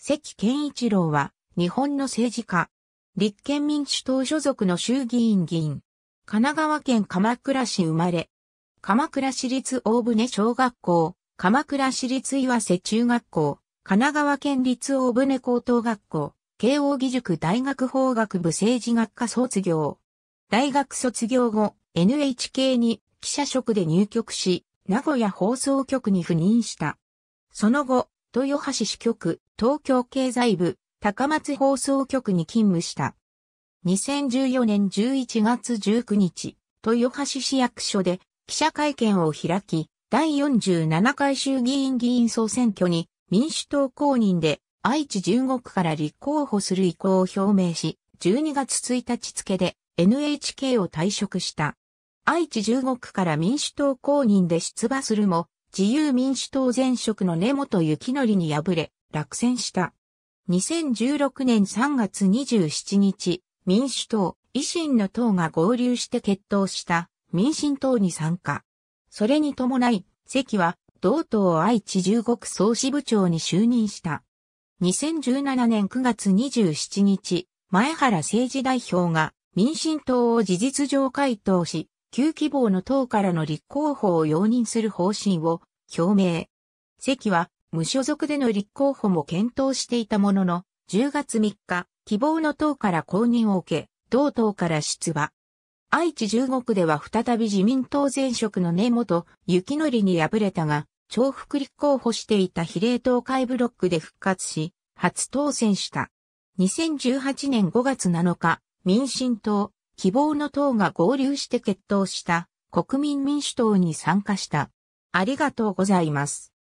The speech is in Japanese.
関健一郎は、日本の政治家。立憲民主党所属の衆議院議員。神奈川県鎌倉市生まれ。鎌倉市立大船小学校、鎌倉市立岩瀬中学校、神奈川県立大船高等学校、慶応義塾大学法学部政治学科卒業。大学卒業後、NHK に記者職で入局し、名古屋放送局に赴任した。その後、豊橋支局、東京経済部、高松放送局に勤務した。2014年11月19日、豊橋市役所で記者会見を開き、第47回衆議院議員総選挙に民主党公認で愛知15区から立候補する意向を表明し、12月1日付で NHK を退職した。愛知15区から民主党公認で出馬するも、自由民主党前職の根本幸則に敗れ、落選した。2016年3月27日、民主党、維新の党が合流して決闘した民進党に参加。それに伴い、関は同党愛知五国総支部長に就任した。2017年9月27日、前原政治代表が民進党を事実上回答し、旧希望の党からの立候補を容認する方針を表明。関は無所属での立候補も検討していたものの、10月3日、希望の党から公認を受け、同党から出馬。愛知中国では再び自民党前職の根本、雪則に敗れたが、重複立候補していた比例党会ブロックで復活し、初当選した。2018年5月7日、民進党、希望の党が合流して決闘した国民民主党に参加した。ありがとうございます。